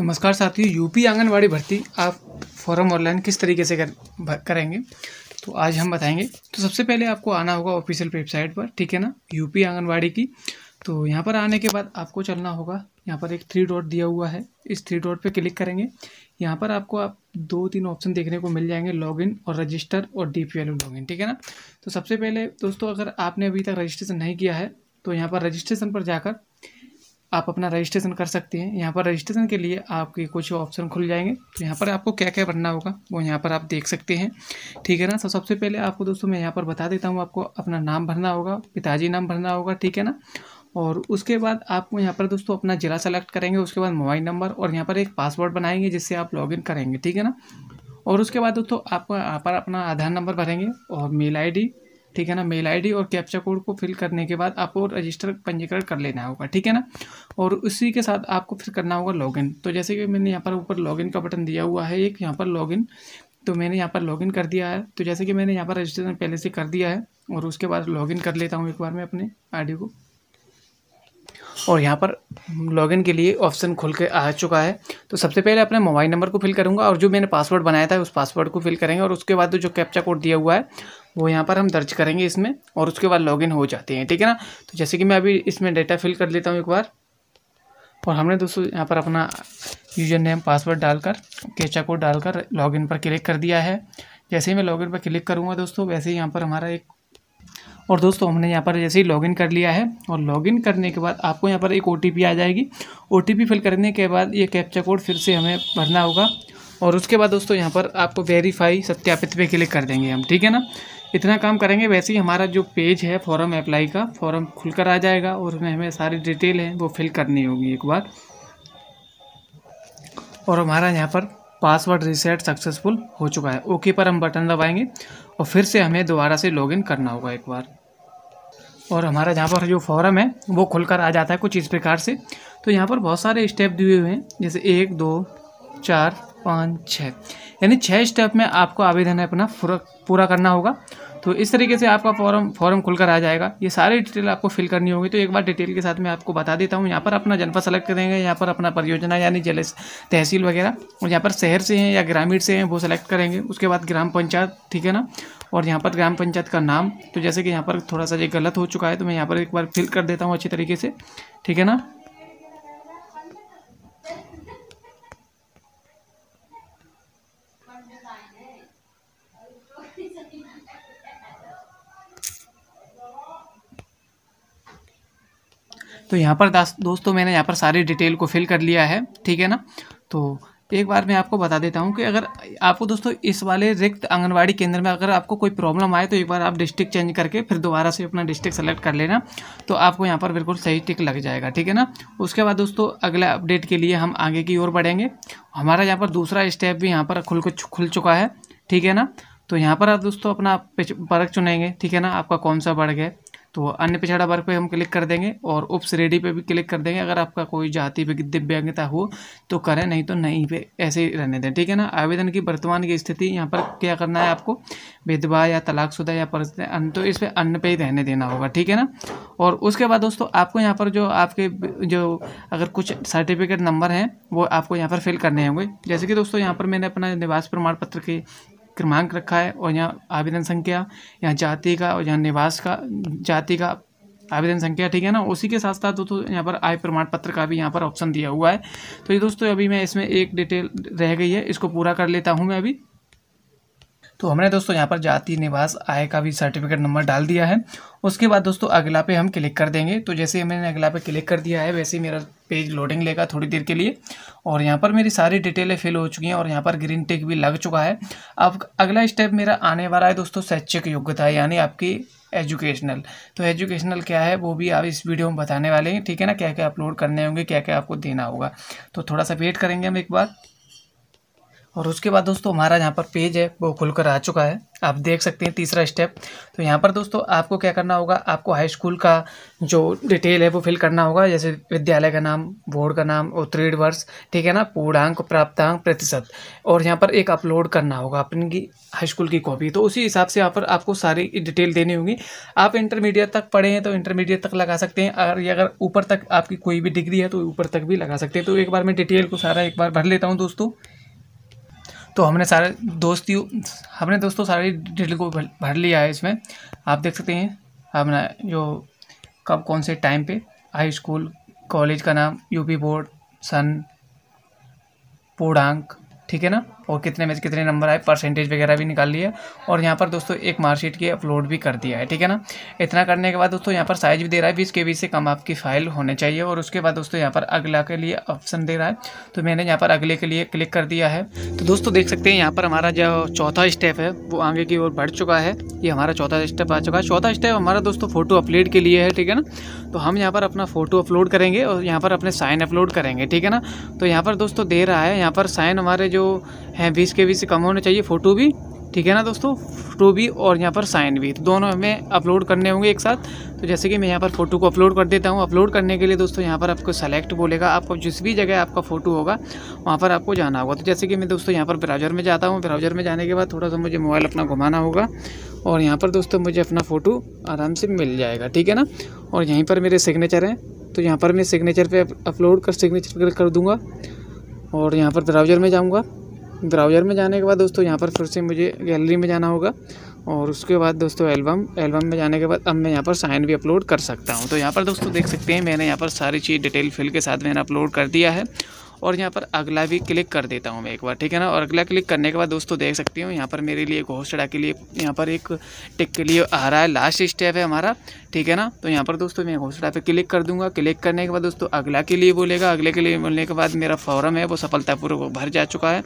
नमस्कार साथियों यूपी आंगनवाड़ी भर्ती आप फॉर्म ऑनलाइन किस तरीके से कर करेंगे तो आज हम बताएंगे तो सबसे पहले आपको आना होगा ऑफिशियल वेबसाइट पर ठीक है ना यूपी आंगनवाड़ी की तो यहाँ पर आने के बाद आपको चलना होगा यहाँ पर एक थ्री डॉट दिया हुआ है इस थ्री डॉट पे क्लिक करेंगे यहाँ पर आपको आप दो तीन ऑप्शन देखने को मिल जाएंगे लॉगिन और रजिस्टर और डी पी लॉगिन ठीक है ना तो सबसे पहले दोस्तों अगर आपने अभी तक रजिस्ट्रेशन नहीं किया है तो यहाँ पर रजिस्ट्रेशन पर जाकर आप अपना रजिस्ट्रेशन कर सकते हैं यहाँ पर रजिस्ट्रेशन के लिए आपके कुछ ऑप्शन खुल जाएंगे तो यहाँ पर आपको क्या क्या भरना होगा वो यहाँ पर आप देख सकते हैं ठीक है ना सर तो सबसे पहले आपको दोस्तों मैं यहाँ पर बता देता हूँ आपको अपना नाम भरना होगा पिताजी नाम भरना होगा ठीक है ना और उसके बाद आपको यहाँ पर दोस्तों अपना ज़िला सेलेक्ट करेंगे उसके बाद मोबाइल नंबर और यहाँ पर एक पासवर्ड बनाएंगे जिससे आप लॉगिन करेंगे ठीक है ना और उसके बाद दोस्तों आपको यहाँ पर अपना आधार नंबर भरेंगे और मेल आईडी ठीक है ना मेल आईडी और कैप्चा कोड को फिल करने के बाद आपको रजिस्टर पंजीकरण कर लेना होगा ठीक है ना और उसी के साथ आपको फिर करना होगा लॉगिन तो जैसे कि मैंने यहाँ पर ऊपर लॉगिन का बटन दिया हुआ है एक यहाँ पर लॉगिन तो मैंने यहाँ पर लॉगिन कर दिया है तो जैसे कि मैंने यहाँ पर रजिस्ट्रेशन पहले से कर दिया है और उसके बाद लॉगिन कर लेता हूँ एक बार मैं अपने आई को और यहाँ पर लॉगिन के लिए ऑप्शन खुल के आ चुका है तो सबसे पहले अपने मोबाइल नंबर को फिल करूँगा और जो मैंने पासवर्ड बनाया था उस पासवर्ड को फिल करेंगे और उसके बाद जो कैप्चा कोड दिया हुआ है वो यहाँ पर हम दर्ज करेंगे इसमें और उसके बाद लॉगिन हो जाते हैं ठीक है ना तो जैसे कि मैं अभी इसमें डेटा फिल कर लेता हूँ एक बार और हमने दोस्तों यहाँ पर अपना यूजर नेम पासवर्ड डालकर कैचा कोड डालकर लॉगिन पर क्लिक कर दिया है जैसे ही मैं लॉगिन पर क्लिक करूँगा दोस्तों वैसे ही यहाँ पर हमारा एक और दोस्तों हमने यहाँ पर जैसे ही लॉगिन कर लिया है और लॉगिन करने के बाद आपको यहाँ पर एक ओ आ जाएगी ओ फिल करने के बाद ये कैप्चा कोड फिर से हमें भरना होगा और उसके बाद दोस्तों यहाँ पर आपको वेरीफाई सत्यापित पे क्लिक कर देंगे हम ठीक है ना इतना काम करेंगे वैसे ही हमारा जो पेज है फॉरम अप्लाई का खुल खुलकर आ जाएगा और उसमें हमें सारी डिटेल है वो फिल करनी होगी एक बार और हमारा यहाँ पर पासवर्ड रीसेट सक्सेसफुल हो चुका है ओके पर हम बटन दबाएंगे और फिर से हमें दोबारा से लॉगिन करना होगा एक बार और हमारा जहाँ पर जो फॉरम है वो खुलकर आ जाता है कुछ इस प्रकार से तो यहाँ पर बहुत सारे स्टेप दिए हुए हैं जैसे एक दो चार पाँच छः यानी छः स्टेप में आपको आवेदन है अपना पूरा करना होगा तो इस तरीके से आपका फॉर्म फॉर्म खुलकर आ जाएगा ये सारी डिटेल आपको फिल करनी होगी तो एक बार डिटेल के साथ मैं आपको बता देता हूँ यहाँ पर अपना जनपद सेलेक्ट करेंगे यहाँ पर अपना परियोजना यानी जल तहसील वगैरह और यहाँ पर शहर से हैं या ग्रामीण से हैं वो सेलेक्ट करेंगे उसके बाद ग्राम पंचायत ठीक है ना और यहाँ पर ग्राम पंचायत का नाम तो जैसे कि यहाँ पर थोड़ा सा ये गलत हो चुका है तो मैं यहाँ पर एक बार फिल कर देता हूँ अच्छी तरीके से ठीक है ना तो यहाँ पर दोस्तों मैंने यहाँ पर सारी डिटेल को फिल कर लिया है ठीक है ना तो तो एक बार मैं आपको बता देता हूँ कि अगर आपको दोस्तों इस वाले रिक्त आंगनबाड़ी केंद्र में अगर आपको कोई प्रॉब्लम आए तो एक बार आप डिस्ट्रिक्ट चेंज करके फिर दोबारा से अपना डिस्ट्रिक्ट सेलेक्ट कर लेना तो आपको यहाँ पर बिल्कुल सही टिक लग जाएगा ठीक है ना उसके बाद दोस्तों अगले अपडेट के लिए हम आगे की ओर बढ़ेंगे हमारा यहाँ पर दूसरा स्टेप भी यहाँ पर खुल खुल चुका है ठीक है ना तो यहाँ पर आप दोस्तों अपना वर्ग चुनेंगे ठीक है ना आपका कौन सा वर्ग है तो अन्य पिछड़ा वर्ग पे हम क्लिक कर देंगे और उप श्रेणी पे भी क्लिक कर देंगे अगर आपका कोई जाति दिव्यांगता हो तो करें नहीं तो नहीं पे ऐसे ही रहने दें ठीक है ना आवेदन की वर्तमान की स्थिति यहाँ पर क्या करना है आपको विधवा या तलाकशुदा या पर तो इस पर अन्य पे ही रहने देना होगा ठीक है ना और उसके बाद दोस्तों आपको यहाँ पर जो आपके जो अगर कुछ सर्टिफिकेट नंबर हैं वो आपको यहाँ पर फिल करने होंगे जैसे कि दोस्तों यहाँ पर मैंने अपना निवास प्रमाण पत्र के क्रमांक रखा है और यहाँ आवेदन संख्या यहाँ जाति का और यहाँ निवास का जाति का आवेदन संख्या ठीक है ना उसी के साथ साथ दोस्तों तो यहाँ पर आय प्रमाण पत्र का भी यहाँ पर ऑप्शन दिया हुआ है तो ये दोस्तों अभी मैं इसमें एक डिटेल रह गई है इसको पूरा कर लेता हूँ मैं अभी तो हमने दोस्तों यहाँ पर जाति निवास आय का भी सर्टिफिकेट नंबर डाल दिया है उसके बाद दोस्तों अगला पे हम क्लिक कर देंगे तो जैसे ही मैंने अगला पे क्लिक कर दिया है वैसे ही मेरा पेज लोडिंग लेगा थोड़ी देर के लिए और यहाँ पर मेरी सारी डिटेलें फिल हो चुकी हैं और यहाँ पर ग्रीन टिक भी लग चुका है अब अगला स्टेप मेरा आने वाला है दोस्तों शैक्षिक योग्यता यानी आपकी एजुकेशनल तो एजुकेशनल क्या है वो भी आप इस वीडियो में बताने वाले हैं ठीक है ना क्या क्या अपलोड करने होंगे क्या क्या आपको देना होगा तो थोड़ा सा वेट करेंगे हम एक बार और उसके बाद दोस्तों हमारा यहाँ पर पेज है वो खुलकर आ चुका है आप देख सकते हैं तीसरा स्टेप तो यहाँ पर दोस्तों आपको क्या करना होगा आपको हाई स्कूल का जो डिटेल है वो फिल करना होगा जैसे विद्यालय का नाम बोर्ड का नाम उत्तीर्ण वर्ष ठीक है ना पूर्णांक प्राप्तांक प्रतिशत और यहाँ पर एक अपलोड करना होगा अपनी हाई स्कूल की कॉपी तो उसी हिसाब से यहाँ पर आपको सारी डिटेल देनी होगी आप इंटरमीडिएट तक पढ़े हैं तो इंटरमीडिएट तक लगा सकते हैं अगर ये अगर ऊपर तक आपकी कोई भी डिग्री है तो ऊपर तक भी लगा सकते हैं तो एक बार मैं डिटेल को सारा एक बार भर लेता हूँ दोस्तों तो हमने सारे दोस्ती हमने दोस्तों सारी डिटेल को भर लिया है इसमें आप देख सकते हैं अपना जो कब कौन से टाइम पे हाई स्कूल कॉलेज का नाम यूपी बोर्ड सन पूर्णांक ठीक है ना और कितने में कितने नंबर आए परसेंटेज वगैरह भी निकाल लिया और यहाँ पर दोस्तों एक मार्कशीट की अपलोड भी कर दिया है ठीक है ना इतना करने के बाद दोस्तों यहाँ पर साइज भी दे रहा है बीस के से कम आपकी फाइल होने चाहिए और उसके बाद दोस्तों यहाँ पर अगला के लिए ऑप्शन दे रहा है तो मैंने यहाँ पर अगले के लिए क्लिक कर दिया है तो दोस्तों देख सकते हैं यहाँ पर हमारा जो चौथा स्टेप है वो आगे की ओर बढ़ चुका है ये हमारा चौथा स्टेप आ चुका है चौथा स्टेप हमारा दोस्तों फोटो अपलोड के लिए है ठीक है ना तो हम यहाँ पर अपना फोटो अपलोड करेंगे और यहाँ पर अपने साइन अपलोड करेंगे ठीक है ना तो यहाँ पर दोस्तों दे रहा है यहाँ पर साइन हमारे जो हैं बीस के बी से कम होने चाहिए फ़ोटो भी ठीक है ना दोस्तों फ़ोटो भी और यहाँ पर साइन भी तो दोनों हमें अपलोड करने होंगे एक साथ तो जैसे कि मैं यहाँ पर फ़ोटो को अपलोड कर देता हूँ अपलोड करने के लिए दोस्तों यहाँ पर आपको सेलेक्ट बोलेगा आपको जिस भी जगह आपका फ़ोटो होगा वहाँ पर आपको जाना होगा तो जैसे कि मैं दोस्तों यहाँ पर ब्राउज़र में जाता हूँ ब्राउज़र में जाने के बाद थोड़ा सा मुझे मोबाइल अपना घुमाना होगा और यहाँ पर दोस्तों मुझे अपना फ़ोटो आराम से मिल जाएगा ठीक है ना और यहीं पर मेरे सिग्नेचर हैं तो यहाँ पर मैं सिग्नेचर पर अपलोड कर सिग्नेचर कर दूँगा और यहाँ पर ब्राउज़र में जाऊँगा ब्राउज़र में जाने के बाद दोस्तों यहाँ पर फिर से मुझे गैलरी में जाना होगा और उसके बाद दोस्तों एल्बम एल्बम में जाने के बाद अब मैं यहाँ पर साइन भी अपलोड कर सकता हूँ तो यहाँ पर दोस्तों देख सकते हैं मैंने यहाँ पर सारी चीज़ डिटेल फिल के साथ मैंने अपलोड कर दिया है और यहाँ पर अगला भी क्लिक कर देता हूँ मैं एक बार ठीक है ना और अगला क्लिक करने के बाद दोस्तों देख सकती हूँ यहाँ पर मेरे लिए घोषणा के लिए यहाँ पर एक टिक के लिए आ रहा है लास्ट स्टेप है हमारा ठीक है ना तो यहाँ पर दोस्तों मैं घोषणा पर क्लिक कर दूँगा क्लिक करने के बाद दोस्तों अगला के लिए बोलेगा अगले के लिए बोलने के बाद मेरा फॉर्म है वो सफलतापूर्वक भर जा चुका है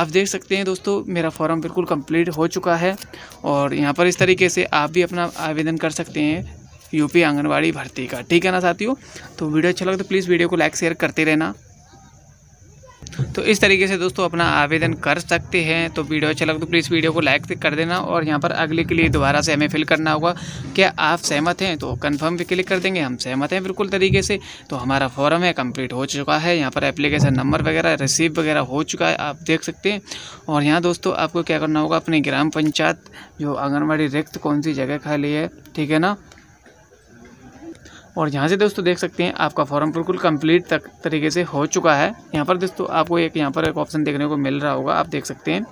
आप देख सकते हैं दोस्तों मेरा फॉर्म बिल्कुल कम्प्लीट हो चुका है और यहाँ पर इस तरीके से आप भी अपना आवेदन कर सकते हैं यूपी आंगनवाड़ी भर्ती का ठीक है ना साथियों तो वीडियो अच्छा लगता तो प्लीज़ वीडियो को लाइक शेयर करते रहना तो इस तरीके से दोस्तों अपना आवेदन कर सकते हैं तो वीडियो अच्छा लगे तो प्लीज़ वीडियो को लाइक कर देना और यहाँ पर अगले के लिए दोबारा से हमें फिल करना होगा क्या आप सहमत हैं तो कन्फर्म भी क्लिक कर देंगे हम सहमत हैं बिल्कुल तरीके से तो हमारा फॉर्म है कम्प्लीट हो चुका है यहाँ पर एप्लीकेशन नंबर वगैरह रिसीव वगैरह हो चुका है आप देख सकते हैं और यहाँ दोस्तों आपको क्या करना होगा अपनी ग्राम पंचायत जो आंगनबाड़ी रिक्त कौन सी जगह खाली है ठीक है ना और यहाँ से दोस्तों देख सकते हैं आपका फॉर्म बिल्कुल कंप्लीट तक तरीके से हो चुका है यहाँ पर दोस्तों आपको एक यहाँ पर एक ऑप्शन देखने को मिल रहा होगा आप देख सकते हैं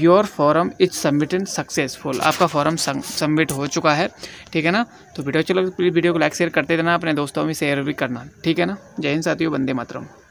your form is submitted successful आपका फॉरम सबमिट हो चुका है ठीक है ना तो वीडियो चलो तो प्लीज़ वीडियो को लाइक शेयर करते देना अपने दोस्तों में शेयर भी करना ठीक है ना जय हिंद साथियों बंदे मातरम